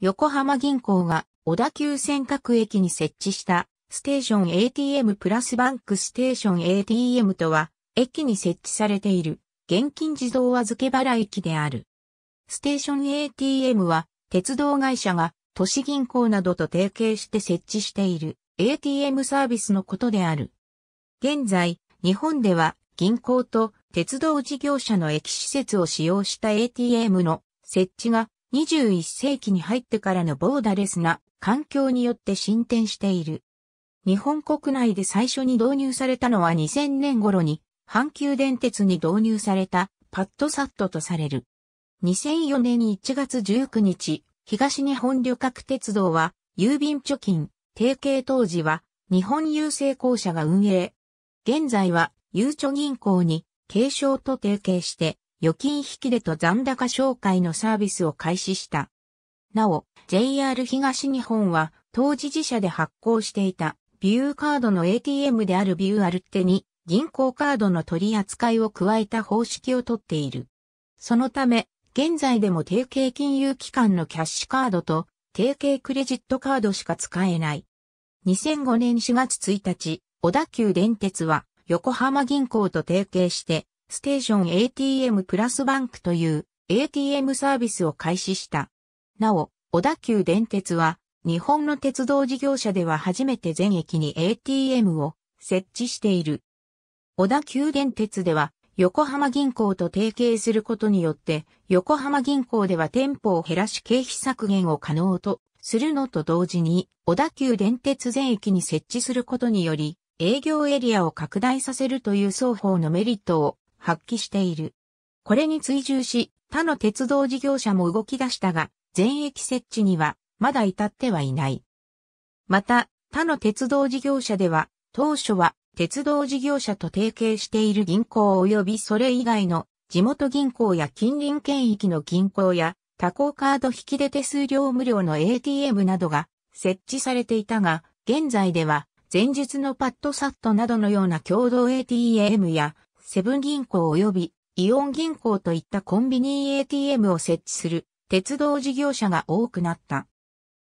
横浜銀行が小田急線各駅に設置したステーション ATM プラスバンクステーション ATM とは駅に設置されている現金自動預け払い機である。ステーション ATM は鉄道会社が都市銀行などと提携して設置している ATM サービスのことである。現在、日本では銀行と鉄道事業者の駅施設を使用した ATM の設置が21世紀に入ってからのボーダレスな環境によって進展している。日本国内で最初に導入されたのは2000年頃に阪急電鉄に導入されたパッドサットとされる。2004年1月19日、東日本旅客鉄道は郵便貯金、提携当時は日本郵政公社が運営。現在はゆうちょ銀行に継承と提携して預金引出と残高紹介のサービスを開始した。なお、JR 東日本は当時自社で発行していたビューカードの ATM であるビューアルテに銀行カードの取り扱いを加えた方式をとっている。そのため、現在でも提携金融機関のキャッシュカードと提携クレジットカードしか使えない。2005年4月1日、小田急電鉄は横浜銀行と提携してステーション ATM プラスバンクという ATM サービスを開始した。なお、小田急電鉄は日本の鉄道事業者では初めて全駅に ATM を設置している。小田急電鉄では横浜銀行と提携することによって横浜銀行では店舗を減らし経費削減を可能とするのと同時に小田急電鉄全駅に設置することにより営業エリアを拡大させるという双方のメリットを発揮している。これに追従し、他の鉄道事業者も動き出したが、全駅設置にはまだ至ってはいない。また、他の鉄道事業者では、当初は鉄道事業者と提携している銀行及びそれ以外の地元銀行や近隣県域の銀行や他行カード引き出手数料無料の ATM などが設置されていたが、現在では前述のパッドサットなどのような共同 ATM やセブン銀行及びイオン銀行といったコンビニ ATM を設置する鉄道事業者が多くなった。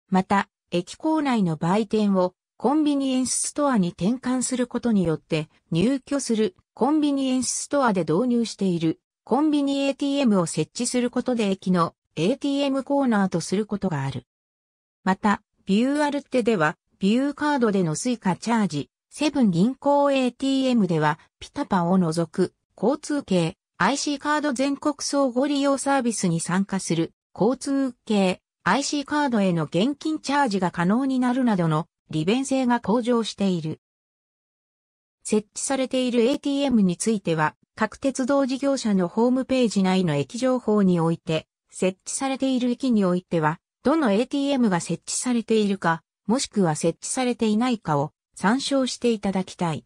また、駅構内の売店をコンビニエンスストアに転換することによって入居するコンビニエンスストアで導入しているコンビニ ATM を設置することで駅の ATM コーナーとすることがある。また、ビューアルテではビューカードでのスイカチャージ、セブン銀行 ATM では、ピタパを除く、交通系、IC カード全国総合利用サービスに参加する、交通系、IC カードへの現金チャージが可能になるなどの利便性が向上している。設置されている ATM については、各鉄道事業者のホームページ内の駅情報において、設置されている駅においては、どの ATM が設置されているか、もしくは設置されていないかを参照していただきたい。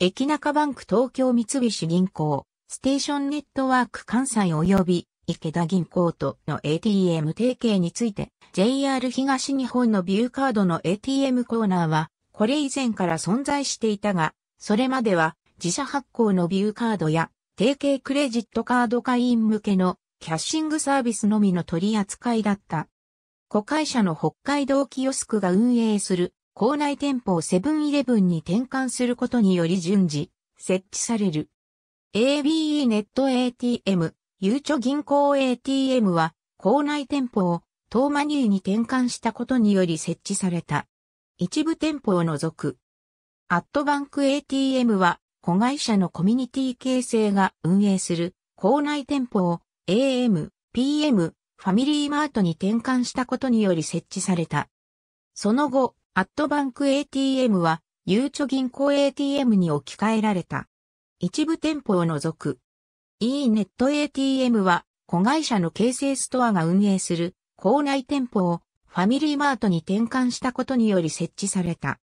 駅中バンク東京三菱銀行、ステーションネットワーク関西及び池田銀行との ATM 提携について JR 東日本のビューカードの ATM コーナーはこれ以前から存在していたが、それまでは自社発行のビューカードや提携クレジットカード会員向けのキャッシングサービスのみの取り扱いだった。子会社の北海道キオスクが運営する校内店舗をセブンイレブンに転換することにより順次、設置される。ABE ネット ATM、ゆうちょ銀行 ATM は、校内店舗を、東マニューに転換したことにより設置された。一部店舗を除く。アットバンク ATM は、子会社のコミュニティ形成が運営する、校内店舗を、AM、PM、ファミリーマートに転換したことにより設置された。その後、アットバンク ATM は、ゆうちょ銀行 ATM に置き換えられた。一部店舗を除く。e ネット ATM は、子会社の形成ストアが運営する、校内店舗を、ファミリーマートに転換したことにより設置された。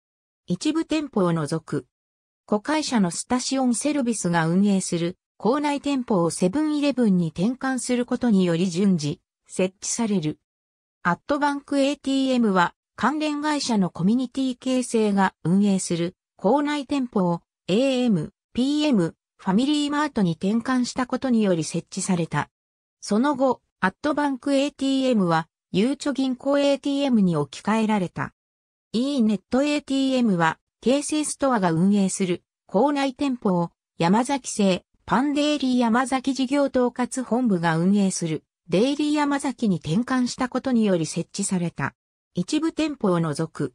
一部店舗を除く。子会社のスタシオンセルビスが運営する、校内店舗をセブンイレブンに転換することにより順次、設置される。アットバンク ATM は、関連会社のコミュニティ形成が運営する校内店舗を AM、PM、ファミリーマートに転換したことにより設置された。その後、アットバンク ATM は、ゆうちょ銀行 ATM に置き換えられた。e ネット ATM は、京成ストアが運営する校内店舗を山崎製パンデイリー山崎事業統括本部が運営するデイリー山崎に転換したことにより設置された。一部店舗を除く。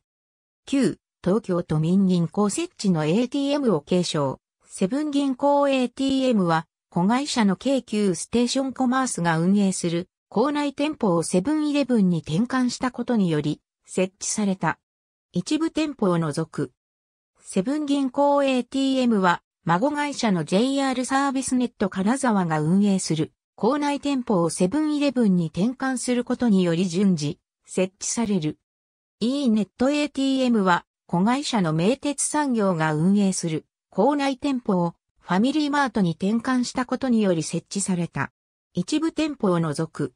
旧、東京都民銀行設置の ATM を継承。セブン銀行 ATM は、子会社の京急ステーションコマースが運営する、校内店舗をセブンイレブンに転換したことにより、設置された。一部店舗を除く。セブン銀行 ATM は、孫会社の JR サービスネット金沢が運営する、校内店舗をセブンイレブンに転換することにより順次、設置される。e ネット ATM は子会社の名鉄産業が運営する校内店舗をファミリーマートに転換したことにより設置された。一部店舗を除く。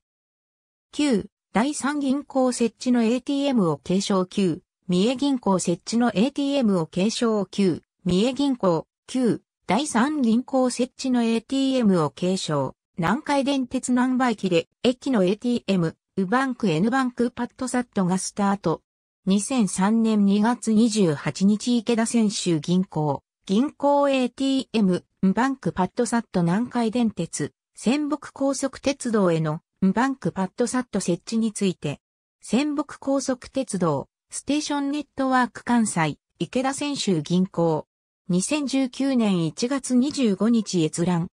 9、第三銀行設置の ATM を継承9、三重銀行設置の ATM を継承9、三重銀行9、第三銀行設置の ATM を継承。南海電鉄南売駅で駅の ATM、ウバンク N バンクパッドサットがスタート。2003年2月28日池田選手銀行、銀行 ATM、バンクパッドサット南海電鉄、仙北高速鉄道へのバンクパッドサット設置について、仙北高速鉄道、ステーションネットワーク関西、池田選手銀行、2019年1月25日閲覧。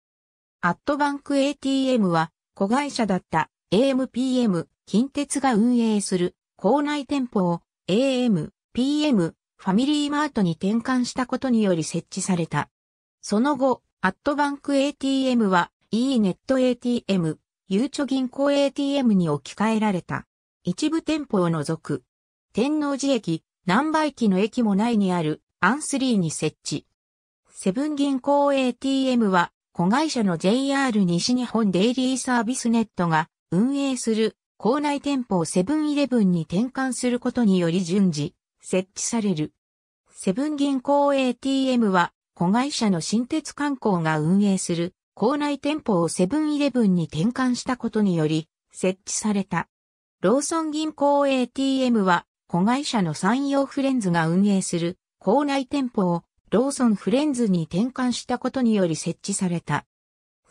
アットバンク ATM は子会社だった AMPM 近鉄が運営する校内店舗を AM、PM、ファミリーマートに転換したことにより設置された。その後、アットバンク ATM は e ネット ATM、ゆうちょ銀行 ATM に置き換えられた。一部店舗を除く、天王寺駅、南売駅の駅もないにあるアンスリーに設置。セブン銀行 ATM は、子会社の JR 西日本デイリーサービスネットが運営する校内店舗をセブンイレブンに転換することにより順次設置される。セブン銀行 ATM は子会社の新鉄観光が運営する校内店舗をセブンイレブンに転換したことにより設置された。ローソン銀行 ATM は子会社の山陽フレンズが運営する校内店舗をローソンフレンズに転換したことにより設置された。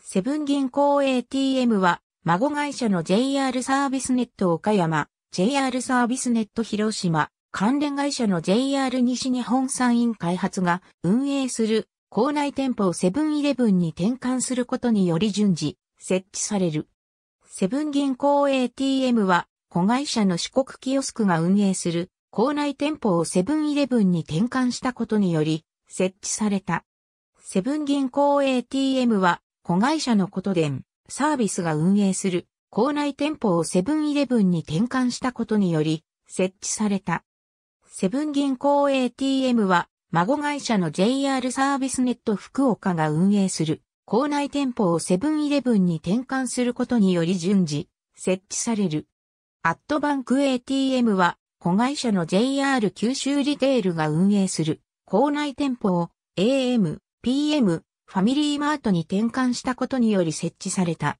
セブン銀行 ATM は孫会社の JR サービスネット岡山、JR サービスネット広島、関連会社の JR 西日本産院開発が運営する校内店舗をセブンイレブンに転換することにより順次設置される。セブン銀行 ATM は子会社の四国キオスクが運営する校内店舗をセブンイレブンに転換したことにより設置された。セブン銀行 ATM は子会社のことでん。サービスが運営する校内店舗をセブンイレブンに転換したことにより設置された。セブン銀行 ATM は孫会社の JR サービスネット福岡が運営する校内店舗をセブンイレブンに転換することにより順次設置される。アットバンク ATM は子会社の JR 九州リテールが運営する校内店舗を AM、PM、ファミリーマートに転換したことにより設置された。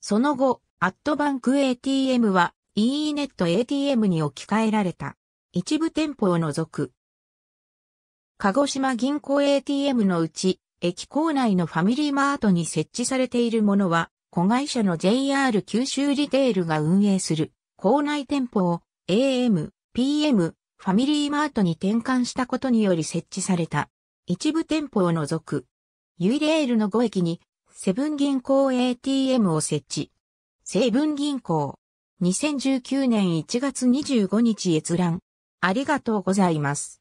その後、アットバンク ATM は EE ネット ATM に置き換えられた。一部店舗を除く。鹿児島銀行 ATM のうち、駅構内のファミリーマートに設置されているものは、子会社の JR 九州リテールが運営する、構内店舗を AM、PM、ファミリーマートに転換したことにより設置された。一部店舗を除く。ユイレールの5駅に、セブン銀行 ATM を設置。セブン銀行。2019年1月25日閲覧。ありがとうございます。